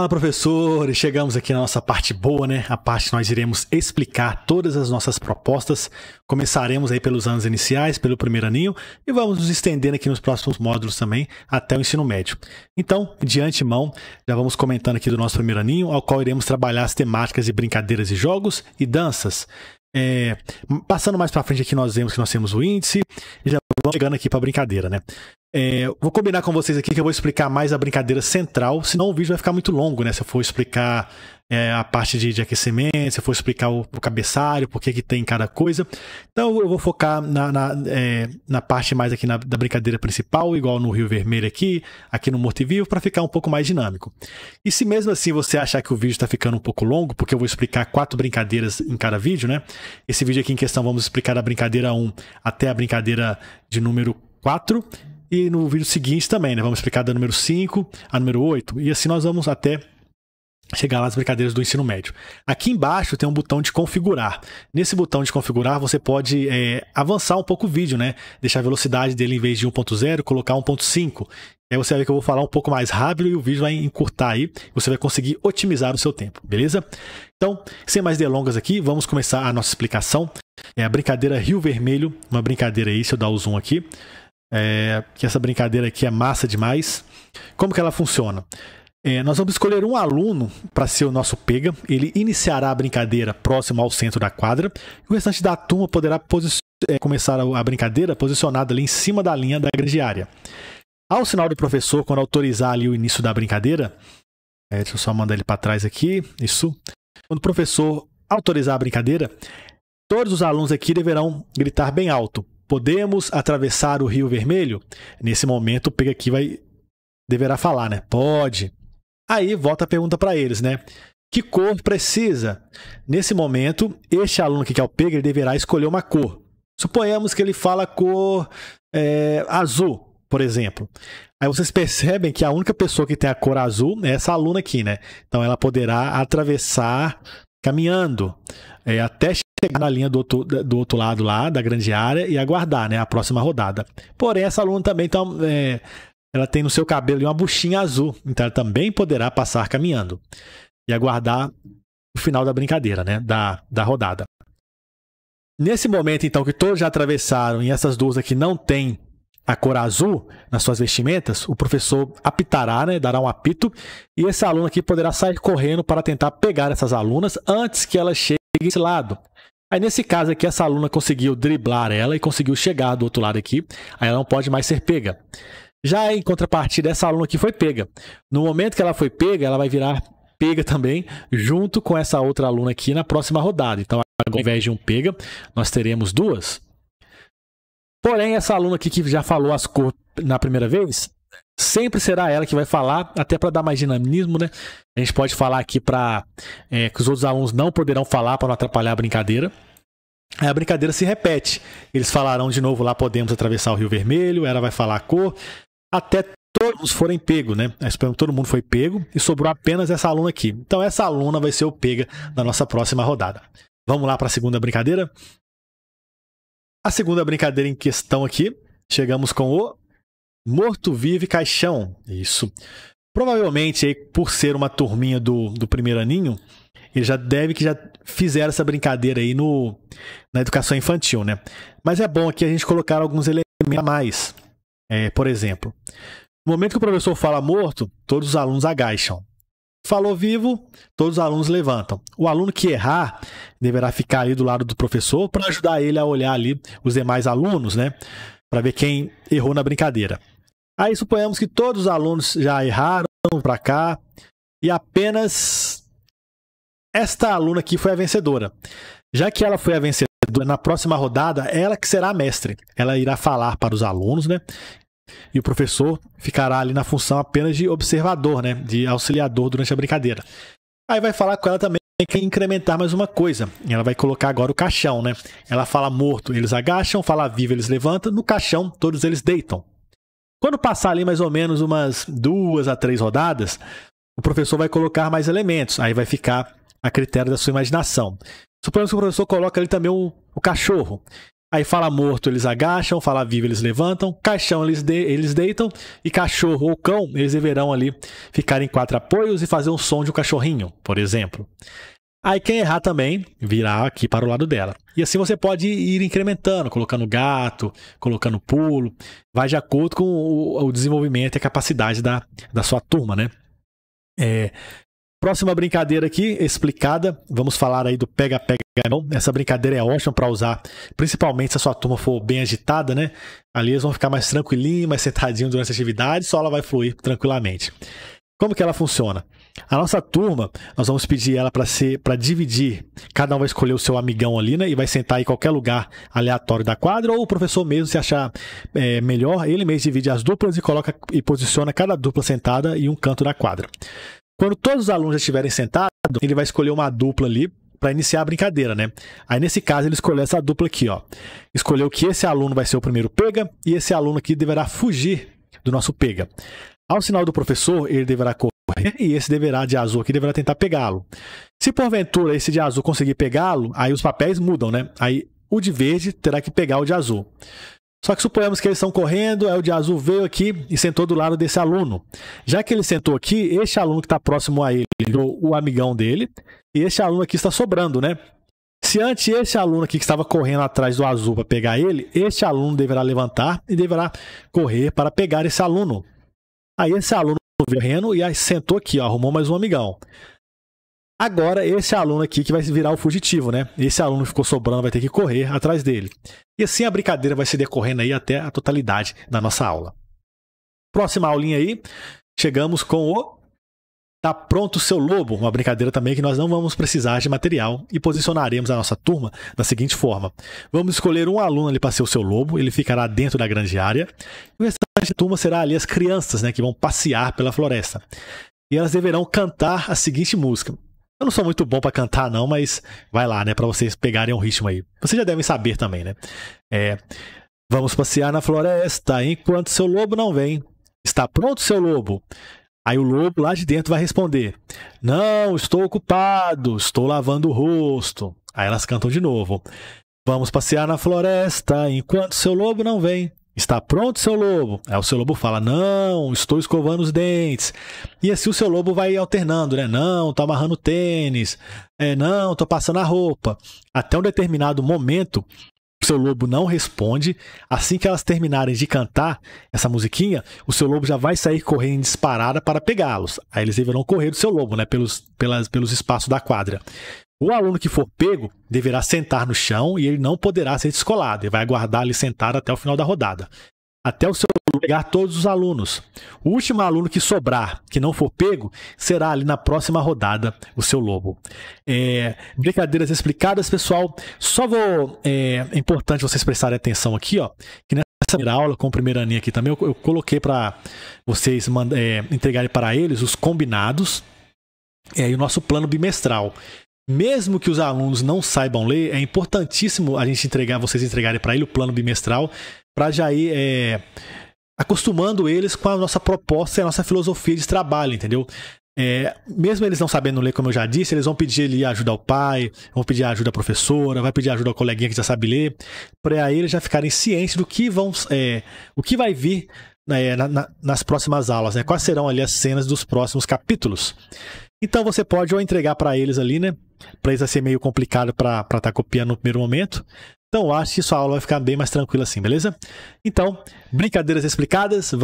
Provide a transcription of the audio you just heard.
Fala, professores! Chegamos aqui na nossa parte boa, né? A parte que nós iremos explicar todas as nossas propostas. Começaremos aí pelos anos iniciais, pelo primeiro aninho, e vamos nos estendendo aqui nos próximos módulos também, até o ensino médio. Então, de antemão, já vamos comentando aqui do nosso primeiro aninho, ao qual iremos trabalhar as temáticas de brincadeiras e jogos e danças. É, passando mais para frente aqui, nós vemos que nós temos o índice, já vamos chegando aqui para brincadeira, né? É, vou combinar com vocês aqui que eu vou explicar mais a brincadeira central, senão o vídeo vai ficar muito longo, né? Se eu for explicar é, a parte de, de aquecimento, se eu for explicar o, o cabeçalho, por que tem cada coisa. Então eu vou focar na, na, é, na parte mais aqui na, da brincadeira principal, igual no Rio Vermelho aqui, aqui no Morto e Vivo, para ficar um pouco mais dinâmico. E se mesmo assim você achar que o vídeo está ficando um pouco longo, porque eu vou explicar quatro brincadeiras em cada vídeo, né? Esse vídeo aqui em questão vamos explicar da brincadeira 1 até a brincadeira de número 4 e no vídeo seguinte também, né? Vamos explicar da número 5 a número 8 e assim nós vamos até chegar lá nas brincadeiras do ensino médio. Aqui embaixo tem um botão de configurar. Nesse botão de configurar você pode é, avançar um pouco o vídeo, né? Deixar a velocidade dele em vez de 1.0, colocar 1.5. Aí você vai ver que eu vou falar um pouco mais rápido e o vídeo vai encurtar aí. Você vai conseguir otimizar o seu tempo, beleza? Então, sem mais delongas aqui, vamos começar a nossa explicação. É a brincadeira Rio Vermelho, uma brincadeira aí, se eu dar o zoom aqui. É, que essa brincadeira aqui é massa demais. Como que ela funciona? É, nós vamos escolher um aluno para ser o nosso pega. Ele iniciará a brincadeira próximo ao centro da quadra e o restante da turma poderá é, começar a, brincadeira posicionada ali em cima da linha da grande área. Ao sinal do professor, quando autorizar ali o início da brincadeira, é, deixa eu só mandar ele para trás aqui, isso. Quando o professor autorizar a brincadeira, todos os alunos aqui deverão gritar bem alto: Podemos atravessar o Rio Vermelho? Nesse momento, o pega aqui vai deverá falar, né? Pode. Aí volta a pergunta para eles, né? Que cor precisa? Nesse momento, este aluno que é o Pegler deverá escolher uma cor. Suponhamos que ele fala cor é, azul, por exemplo. Aí vocês percebem que a única pessoa que tem a cor azul é essa aluna aqui, né? Então ela poderá atravessar caminhando é, até chegar na linha do outro, do outro lado lá, da grande área, e aguardar né, a próxima rodada. Porém, essa aluna também está. É, ela tem no seu cabelo uma buchinha azul, então ela também poderá passar caminhando e aguardar o final da brincadeira, né? Da, da rodada. Nesse momento, então, que todos já atravessaram e essas duas aqui não têm a cor azul nas suas vestimentas, o professor apitará, né, dará um apito, e esse aluno aqui poderá sair correndo para tentar pegar essas alunas antes que elas cheguem desse lado. Aí, nesse caso aqui, essa aluna conseguiu driblar ela e conseguiu chegar do outro lado aqui, aí ela não pode mais ser pega. Já em contrapartida, essa aluna aqui foi pega. No momento que ela foi pega, ela vai virar pega também, junto com essa outra aluna aqui na próxima rodada. Então, ao invés de um pega, nós teremos duas. Porém, essa aluna aqui que já falou as cores na primeira vez, sempre será ela que vai falar, até para dar mais dinamismo, né? A gente pode falar aqui para é, que os outros alunos não poderão falar para não atrapalhar a brincadeira. Aí a brincadeira se repete. Eles falarão de novo lá, podemos atravessar o Rio Vermelho, ela vai falar a cor, até todos forem pegos, né? que todo mundo foi pego e sobrou apenas essa aluna aqui. Então essa aluna vai ser o pega na nossa próxima rodada. Vamos lá para a segunda brincadeira? A segunda brincadeira em questão aqui, chegamos com o morto-vive caixão. Isso. Provavelmente, aí, por ser uma turminha do, do primeiro aninho, ele já deve que já fizeram essa brincadeira aí no, na educação infantil, né? Mas é bom aqui a gente colocar alguns elementos a mais. É, por exemplo, no momento que o professor fala morto, todos os alunos agacham. Falou vivo, todos os alunos levantam. O aluno que errar deverá ficar ali do lado do professor para ajudar ele a olhar ali os demais alunos, né? Para ver quem errou na brincadeira. Aí suponhamos que todos os alunos já erraram para cá e apenas esta aluna aqui foi a vencedora. Já que ela foi a vencedora, na próxima rodada, ela que será a mestre. Ela irá falar para os alunos, né? E o professor ficará ali na função apenas de observador, né? De auxiliador durante a brincadeira. Aí vai falar com ela também que incrementar mais uma coisa. Ela vai colocar agora o caixão, né? Ela fala morto, eles agacham, fala vivo, eles levantam, no caixão, todos eles deitam. Quando passar ali mais ou menos umas duas a três rodadas, o professor vai colocar mais elementos, aí vai ficar a critério da sua imaginação. Suponhamos que o professor coloca ali também o, o cachorro. Aí fala morto, eles agacham, fala vivo, eles levantam, caixão, eles, de eles deitam, e cachorro ou cão, eles deverão ali ficar em quatro apoios e fazer um som de um cachorrinho, por exemplo. Aí quem errar também virá aqui para o lado dela. E assim você pode ir incrementando, colocando gato, colocando pulo, vai de acordo com o, o desenvolvimento e a capacidade da, da sua turma, né? É, Próxima brincadeira aqui, explicada. Vamos falar aí do pega-pega não. Essa brincadeira é ótima para usar, principalmente se a sua turma for bem agitada, né? Ali eles vão ficar mais tranquilinhos, mais sentadinhos durante a atividade, só ela vai fluir tranquilamente. Como que ela funciona? A nossa turma, nós vamos pedir ela para ser para dividir. Cada um vai escolher o seu amigão ali, né? E vai sentar em qualquer lugar aleatório da quadra, ou o professor mesmo, se achar é, melhor, ele mesmo divide as duplas e coloca e posiciona cada dupla sentada em um canto da quadra. Quando todos os alunos já estiverem sentados, ele vai escolher uma dupla ali para iniciar a brincadeira, né? Aí nesse caso ele escolheu essa dupla aqui, ó. Escolheu que esse aluno vai ser o primeiro pega e esse aluno aqui deverá fugir do nosso pega. Ao sinal do professor, ele deverá correr e esse deverá de azul aqui deverá tentar pegá-lo. Se porventura esse de azul conseguir pegá-lo, aí os papéis mudam, né? Aí o de verde terá que pegar o de azul. Só que suponhamos que eles estão correndo, aí o de azul veio aqui e sentou do lado desse aluno. Já que ele sentou aqui, este aluno que está próximo a ele virou o amigão dele, e este aluno aqui está sobrando, né? Se antes este aluno aqui que estava correndo atrás do azul para pegar ele, este aluno deverá levantar e deverá correr para pegar esse aluno. Aí esse aluno correndo e aí sentou aqui, ó, arrumou mais um amigão. Agora, esse aluno aqui que vai virar o fugitivo, né? Esse aluno ficou sobrando, vai ter que correr atrás dele. E assim a brincadeira vai se decorrendo aí até a totalidade da nossa aula. Próxima aulinha aí, chegamos com o Tá pronto o seu lobo, uma brincadeira também que nós não vamos precisar de material e posicionaremos a nossa turma da seguinte forma. Vamos escolher um aluno ali para ser o seu lobo, ele ficará dentro da grande área, e o restante da turma será ali as crianças, né, que vão passear pela floresta. E elas deverão cantar a seguinte música. Eu não sou muito bom para cantar, não, mas vai lá, né? para vocês pegarem um ritmo aí. Vocês já devem saber também, né? É. Vamos passear na floresta enquanto seu lobo não vem. Está pronto, seu lobo? Aí o lobo lá de dentro vai responder: Não, estou ocupado, estou lavando o rosto. Aí elas cantam de novo: Vamos passear na floresta enquanto seu lobo não vem. Está pronto, seu lobo? Aí o seu lobo fala: Não, estou escovando os dentes. E assim o seu lobo vai alternando, né? Não, estou amarrando tênis. É, não, estou passando a roupa. Até um determinado momento, o seu lobo não responde. Assim que elas terminarem de cantar essa musiquinha, o seu lobo já vai sair correndo disparada para pegá-los. Aí eles deverão correr do seu lobo, né? Pelos, pelas, pelos espaços da quadra. O aluno que for pego deverá sentar no chão e ele não poderá ser descolado. Ele vai aguardar ali sentado até o final da rodada. Até o seu pegar todos os alunos. O último aluno que sobrar, que não for pego, será ali na próxima rodada o seu lobo. É, brincadeiras explicadas, pessoal. Só vou. É, é importante vocês prestarem atenção aqui, ó. Que nessa primeira aula, com o primeiro aninho aqui também, eu, eu coloquei para vocês é, entregarem para eles os combinados é, e o nosso plano bimestral mesmo que os alunos não saibam ler, é importantíssimo a gente entregar, vocês entregarem para ele o plano bimestral, para já ir é, acostumando eles com a nossa proposta e a nossa filosofia de trabalho, entendeu? É, mesmo eles não sabendo ler, como eu já disse, eles vão pedir ali ajuda ao pai, vão pedir ajuda à professora, vai pedir ajuda ao coleguinha que já sabe ler, para aí eles já ficarem cientes do que vão, é, o que vai vir né, na, na, nas próximas aulas, né? Quais serão ali as cenas dos próximos capítulos? Então você pode ou entregar para eles ali, né? Para eles vai ser meio complicado para estar tá copiando no primeiro momento. Então eu acho que sua aula vai ficar bem mais tranquila assim, beleza? Então, brincadeiras explicadas, vamos